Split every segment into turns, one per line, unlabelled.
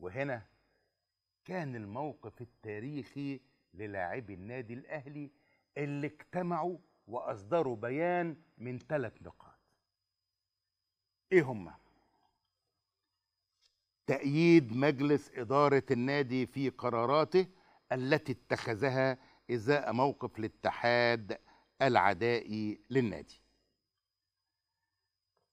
وهنا كان الموقف التاريخي للاعبي النادي الاهلي اللي اجتمعوا واصدروا بيان من ثلاث نقاط ايه هما تأييد مجلس إدارة النادي في قراراته التي اتخذها إزاء موقف الاتحاد العدائي للنادي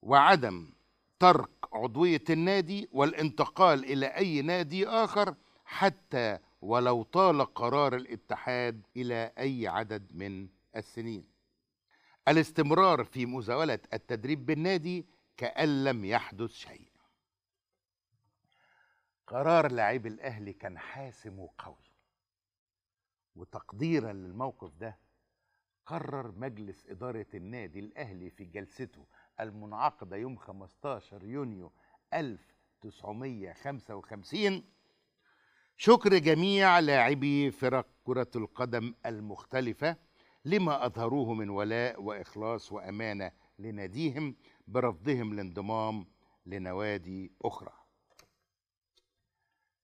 وعدم ترك عضوية النادي والانتقال إلى أي نادي آخر حتى ولو طال قرار الاتحاد إلى أي عدد من السنين الاستمرار في مزاولة التدريب بالنادي كأن لم يحدث شيء قرار لعيب الأهلي كان حاسم وقوي وتقديرا للموقف ده قرر مجلس إدارة النادي الأهلي في جلسته المنعقدة يوم 15 يونيو 1955 شكر جميع لاعبي فرق كرة القدم المختلفة لما أظهروه من ولاء وإخلاص وأمانة لناديهم برفضهم الانضمام لنوادي أخرى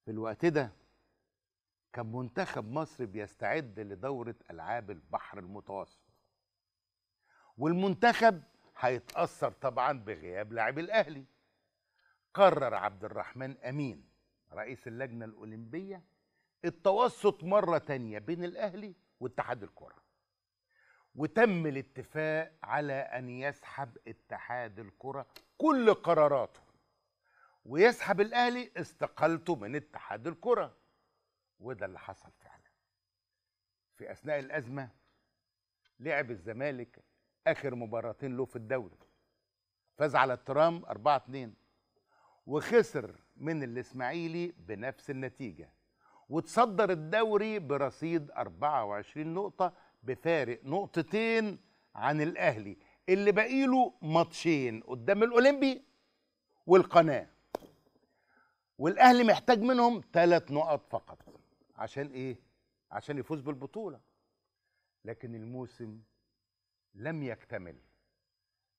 في الوقت ده كان منتخب مصر بيستعد لدورة ألعاب البحر المتوسط والمنتخب هيتأثر طبعا بغياب لاعب الأهلي قرر عبد الرحمن أمين رئيس اللجنة الأولمبية التوسط مرة تانية بين الأهلي واتحاد الكرة وتم الاتفاق على أن يسحب اتحاد الكرة كل قراراته ويسحب الأهلي استقالته من اتحاد الكره وده اللي حصل فعلا في اثناء الازمه لعب الزمالك اخر مباراتين له في الدوري فاز على الترام 4 2 وخسر من الاسماعيلي بنفس النتيجه وتصدر الدوري برصيد 24 نقطه بفارق نقطتين عن الاهلي اللي باقي له ماتشين قدام الاولمبي والقناه والاهلي محتاج منهم ثلاث نقط فقط عشان ايه عشان يفوز بالبطوله لكن الموسم لم يكتمل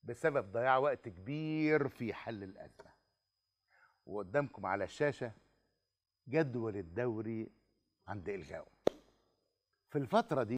بسبب ضياع وقت كبير في حل الازمه وقدامكم على الشاشه جدول الدوري عند الغاء في الفتره دي